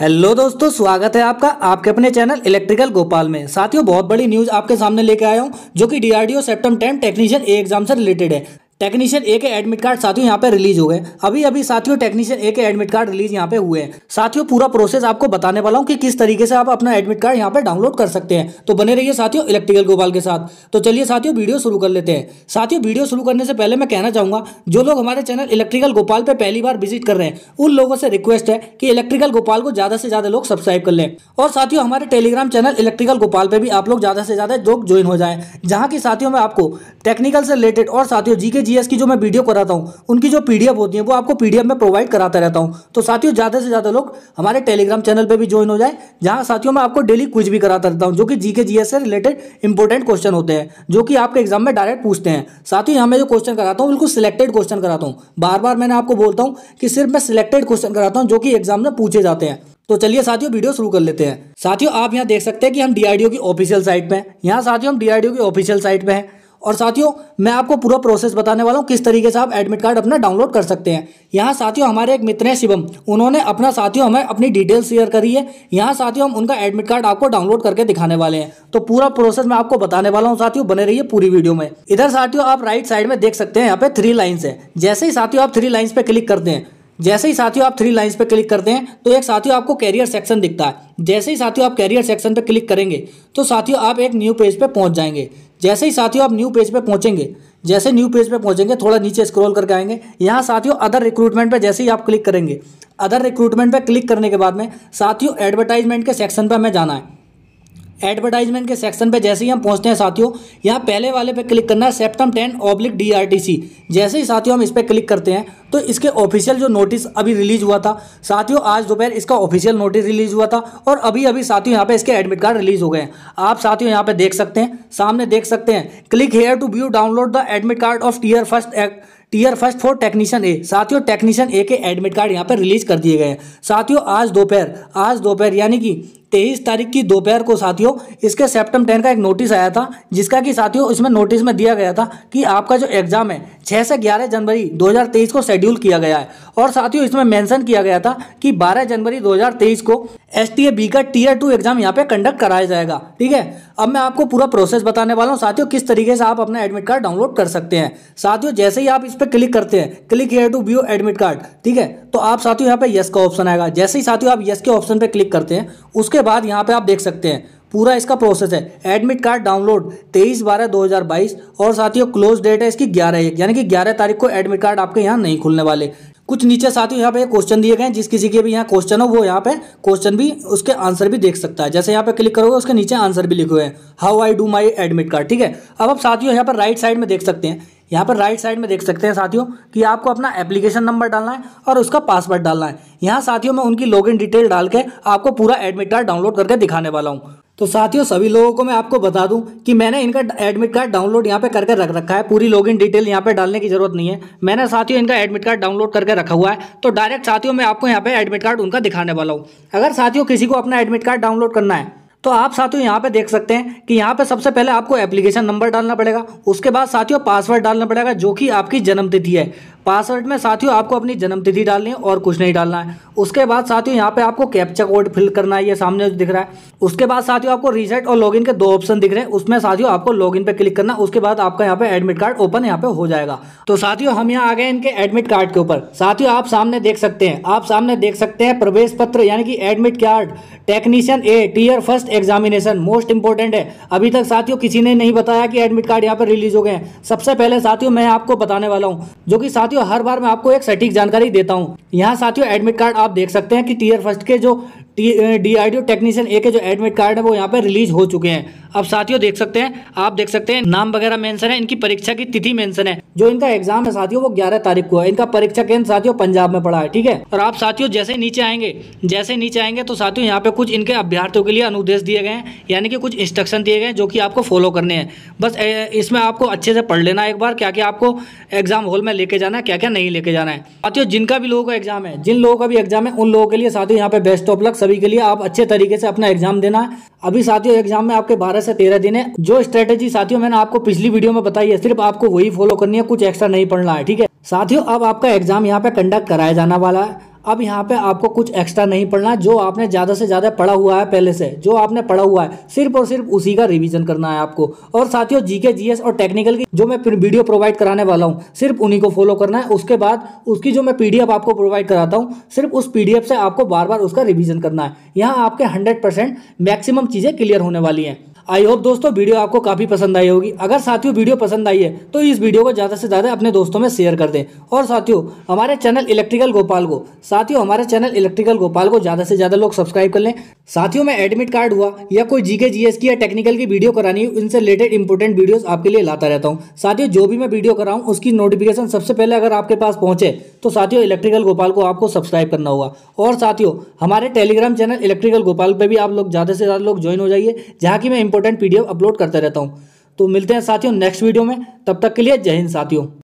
hello दोस्तों स्वागत है आपका आपके अपने चैनल इलेक्ट्रिकल गोपाल में साथियों बहुत बड़ी न्यूज़ आपके सामने लेके आया हूँ जो कि DRDO CEPTAM ten technician A exam से रिलेटेड है टेक्नीशियन ए के एडमिट कार्ड साथियों यहाँ पे रिलीज हो गए अभी अभी साथियों टेक्नीशियन ए के एडमिट कार्ड रिलीज यहाँ पे हुए हैं साथियों पूरा प्रोसेस आपको बताने वाला हूँ कि किस तरीके से आप अपना एडमिट कार्ड यहाँ पे डाउनलोड कर सकते हैं तो बने रहिए साथियों इलेक्ट्रिकल गोपाल के साथ तो चलिए साथियों वीडियो शुरू कर लेते हैं साथियों वीडियो शुरू करने से पहले मैं कहना चाहूंगा जो लोग हमारे चैनल इलेक्ट्रिकल गोपाल पर पहली बार विजिट कर रहे हैं उन लोगों से रिक्वेस्ट है कि इलेक्ट्रिकल गोपाल को ज़्यादा से ज़्यादा लोग सब्सक्राइब कर लें और साथियों हमारे टेलीग्राम चैनल इलेक्ट्रिकल गोपाल पर भी आप लोग ज़्यादा से ज़्यादा लोग ज्वाइन हो जाए जहाँ की साथियों में आपको टेक्निकल से रिलेटेड और साथियों जी जीएस की जो मैं वीडियो कराता हूँ उनकी जो पीडीएफ होती है वो आपको पीडीएफ में प्रोवाइड कराता रहता हूँ तो साथियों ज़्यादा से ज़्यादा लोग हमारे टेलीग्राम चैनल पर भी ज्वाइन हो जाए जहाँ साथियों मैं आपको डेली क्विज भी कराता रहता हूँ जो कि जी के से रिलेटेड इंपॉर्टेंट क्वेश्चन होते हैं जो कि आपके एग्जाम में डायरेक्ट पूछते हैं साथ ही हमें जो क्वेश्चन कराता हूँ बिल्कुल सिलेक्टेड क्वेश्चन कराता हूँ बार बार मैंने आपको बोलता हूँ कि सिर्फ मैं सिलेक्टेड क्वेश्चन कराता हूँ जो कि एग्जाम में पूछे जाते हैं तो चलिए साथियों वीडियो शुरू कर लेते हैं साथियों आप यहाँ देख सकते हैं कि हम डीआरडीओ की ऑफिशियल साइट पे हैं यहाँ साथियों हम डीआरडीओ की ऑफिशियल साइट पे हैं और साथियों मैं आपको पूरा प्रोसेस बताने वाला हूँ किस तरीके से आप एडमिट कार्ड अपना डाउनलोड कर सकते हैं यहाँ साथियों हमारे एक मित्र हैं शिवम उन्होंने अपना साथियों हमें अपनी डिटेल्स शेयर करी है यहाँ साथियों हम उनका एडमिट कार्ड आपको डाउनलोड करके दिखाने वाले हैं तो पूरा प्रोसेस मैं आपको बताने वाला हूँ साथियों बने रही पूरी वीडियो में इधर साथियों आप राइट साइड में देख सकते हैं यहाँ पे थ्री लाइन्स है जैसे ही साथियों आप थ्री लाइन्स पे क्लिक करते हैं जैसे ही साथियों आप थ्री लाइन्स पे क्लिक करते हैं तो एक साथियों आपको कैरियर सेक्शन दिखता है जैसे ही साथियों आप कैरियर सेक्शन पे क्लिक करेंगे तो साथियों आप एक न्यू पेज पे पहुंच जाएंगे जैसे ही साथियों आप न्यू पेज पे पहुंचेंगे जैसे न्यू पेज पे पहुंचेंगे थोड़ा नीचे स्क्रॉल करके आएंगे यहाँ साथियों अदर रिक्रूटमेंट पे जैसे ही आप क्लिक करेंगे अदर रिक्रूटमेंट पे क्लिक करने के बाद में साथियों एडवर्टाइजमेंट के सेक्शन पर हमें जाना है एडवर्टाइजमेंट के सेक्शन पे जैसे ही हम पहुंचते हैं साथियों यहाँ पहले वाले पे क्लिक करना है सेप्टम टेन ऑब्लिक डीआरटीसी जैसे ही साथियों हम इस पर क्लिक करते हैं तो इसके ऑफिशियल जो नोटिस अभी रिलीज हुआ था साथियों आज दोपहर इसका ऑफिशियल नोटिस रिलीज हुआ था और अभी अभी साथियों यहाँ पे इसके एडमिट कार्ड रिलीज हो गए हैं आप साथियों यहाँ पे देख सकते हैं सामने देख सकते हैं click here to view download the admit card of tier first act tier first for technician A साथियों टेक्नीशियन ए के एडमिट कार्ड यहाँ पर रिलीज कर दिए गए हैं साथियों आज दोपहर आज दोपहर यानी कि तेईस तारीख की दोपहर को साथियों इसके सेप्टम टेन का एक नोटिस आया था जिसका कि साथियों इसमें नोटिस में दिया गया था कि आपका जो एग्ज़ाम है छः से ग्यारह जनवरी 2023 को शेड्यूल किया गया है और साथियों इसमें मेंशन किया गया था कि 12 जनवरी 2023 को एस टी का टीयर टू एग्ज़ाम यहाँ पे कंडक्ट कराया जाएगा ठीक है अब मैं आपको पूरा प्रोसेस बताने वाला हूँ साथियों किस तरीके से आप अपना एडमिट कार्ड डाउनलोड कर सकते हैं साथियों जैसे ही आप इस पर क्लिक करते हैं click here to view admit card ठीक है तो आप साथियों यहाँ पे यस का ऑप्शन आएगा जैसे ही साथियों आप यस के ऑप्शन पर क्लिक करते हैं उसके उसके बाद यहाँ पे आप देख सकते हैं पूरा इसका प्रोसेस है एडमिट कार्ड डाउनलोड तेईस बारह दो हज़ार बाईस और साथियों क्लोज डेट है इसकी 11 एक यानी कि 11 तारीख को एडमिट कार्ड आपके यहाँ नहीं खुलने वाले कुछ नीचे साथियों यहाँ पे क्वेश्चन दिए गए हैं जिस किसी के भी यहाँ क्वेश्चन हो वो यहाँ पे क्वेश्चन भी उसके आंसर भी देख सकता है जैसे यहाँ पे क्लिक करोगे उसके नीचे आंसर भी लिखे हुए हैं how I do my admit card ठीक है अब आप साथियों यहाँ पर राइट साइड में देख सकते हैं यहाँ पर राइट साइड में देख सकते हैं साथियों कि आपको अपना एप्लीकेशन नंबर डालना है और उसका पासवर्ड डालना है यहाँ साथियों में उनकी लॉग डिटेल डाल के आपको पूरा एडमिट कार्ड डाउनलोड करके दिखाने वाला हूँ तो साथियों सभी लोगों को मैं आपको बता दूं कि मैंने इनका एडमिट कार्ड डाउनलोड यहाँ पे करके रख रखा है पूरी लॉगिन डिटेल यहाँ पे डालने की जरूरत नहीं है मैंने साथियों इनका एडमिट कार्ड डाउनलोड करके रखा हुआ है तो डायरेक्ट साथियों मैं आपको यहाँ पे एडमिट कार्ड उनका दिखाने वाला हूँ अगर साथियों किसी को अपना एडमिट कार्ड डाउनलोड करना है तो आप साथियों यहाँ पे देख सकते हैं कि यहाँ पे सबसे पहले आपको एप्लीकेशन नंबर डालना पड़ेगा उसके बाद साथियों पासवर्ड डालना पड़ेगा जो कि आपकी जन्मतिथि है पासवर्ड में साथियों आपको अपनी जन्मतिथि डालनी है और कुछ नहीं डालना है उसके बाद साथियों यहाँ पे आपको कैप्चा कोड फिल करना है ये सामने दिख रहा है उसके बाद साथियों आपको रीसेट और लॉगिन के दो ऑप्शन दिख रहे हैं उसमें साथियों आपको लॉगिन पे क्लिक करना उसके बाद आपका यहाँ पे एडमिट कार्ड ओपन यहाँ पे हो जाएगा तो साथियों हम यहाँ आ गए इनके एडमिट कार्ड के ऊपर साथियों आप सामने देख सकते हैं आप सामने देख सकते हैं प्रवेश पत्र यानी कि admit card technician A tier first examination most important है अभी तक साथियों किसी ने नहीं बताया कि एडमिट कार्ड यहाँ पे रिलीज हो गए हैं सबसे पहले साथियों मैं आपको बताने वाला हूँ जो कि साथ साथियों हर बार मैं आपको एक सटीक जानकारी देता हूँ यहाँ साथियों एडमिट कार्ड आप देख सकते हैं कि टीयर फर्स्ट के जो डी आई टेक्नीशियन ए के जो एडमिट कार्ड है वो यहाँ पर रिलीज हो चुके हैं अब साथियों देख सकते हैं आप देख सकते हैं नाम वगैरह मेंशन है इनकी परीक्षा की तिथि मेंशन है जो इनका एग्जाम है साथियों वो 11 तारीख को है इनका परीक्षा केंद्र साथियों पंजाब में पड़ा है ठीक है और आप साथियों जैसे नीचे आएंगे जैसे नीचे आएंगे तो साथियों यहाँ पे कुछ इनके अभ्यार्थियों के लिए अनुदेश दिए गए हैं यानी कि कुछ इंस्ट्रक्शन दिए गए हैं जो कि आपको फॉलो करने हैं बस इसमें आपको अच्छे से पढ़ लेना एक बार क्या क्या आपको एग्जाम हॉल में लेके जाना है क्या क्या नहीं लेके जाना है साथियों जिनका भी लोगों का एग्जाम है जिन लोगों का भी एग्जाम है उन लोगों के लिए साथियों यहाँ पे बेस्ट ऑफ लक सभी के लिए आप अच्छे तरीके से अपना एग्जाम देना अभी साथियों एग्जाम में आपके 12 से 13 दिन है जो स्ट्रेटेजी साथियों मैंने आपको पिछली वीडियो में बताई है सिर्फ आपको वही फॉलो करनी है कुछ एक्स्ट्रा नहीं पढ़ना है ठीक है साथियों अब आपका एग्जाम यहाँ पे कंडक्ट कराया जाना वाला है अब यहाँ पे आपको कुछ एक्स्ट्रा नहीं पढ़ना जो आपने ज़्यादा से ज़्यादा पढ़ा हुआ है पहले से जो आपने पढ़ा हुआ है सिर्फ और सिर्फ उसी का रिवीजन करना है आपको और साथियों जीके जीएस और टेक्निकल की जो मैं वीडियो प्रोवाइड कराने वाला हूँ सिर्फ उन्हीं को फॉलो करना है उसके बाद उसकी जो मैं पी आपको प्रोवाइड कराता हूँ सिर्फ उस पी से आपको बार बार उसका रिविजन करना है यहाँ आपके हंड्रेड मैक्सिमम चीज़ें क्लियर होने वाली हैं आई होप दोस्तों वीडियो आपको काफ़ी पसंद आई होगी अगर साथियों वीडियो पसंद आई है तो इस वीडियो को ज़्यादा से ज़्यादा अपने दोस्तों में शेयर कर दें और साथियों हमारे चैनल इलेक्ट्रिकल गोपाल को साथियों हमारे चैनल इलेक्ट्रिकल गोपाल को ज़्यादा से ज़्यादा लोग सब्सक्राइब कर लें साथियों में एडमिट कार्ड हुआ या कोई जीके जीएस की या टेक्निकल की वीडियो करानी हो इनसे रिलेटेड इंपॉर्टेंट वीडियो आपके लिए लाता रहता हूँ साथियों जो भी मैं वीडियो कराऊँ उसकी नोटिफिकेशन सबसे पहले अगर आपके पास पहुंचे तो साथियों इलेक्ट्रिकल गोपाल को आपको सब्सक्राइब करना होगा और साथियों हमारे टेलीग्राम चैनल इलेक्ट्रिकल गोपाल पर भी आप लोग ज़्यादा से ज़्यादा लोग ज्वाइन हो जाइए जहाँ की मैं इंपॉर्टेंट पीडीएफ अपलोड करता रहता हूँ तो मिलते हैं साथियों नेक्स्ट वीडियो में तब तक के लिए जय हिंद साथियों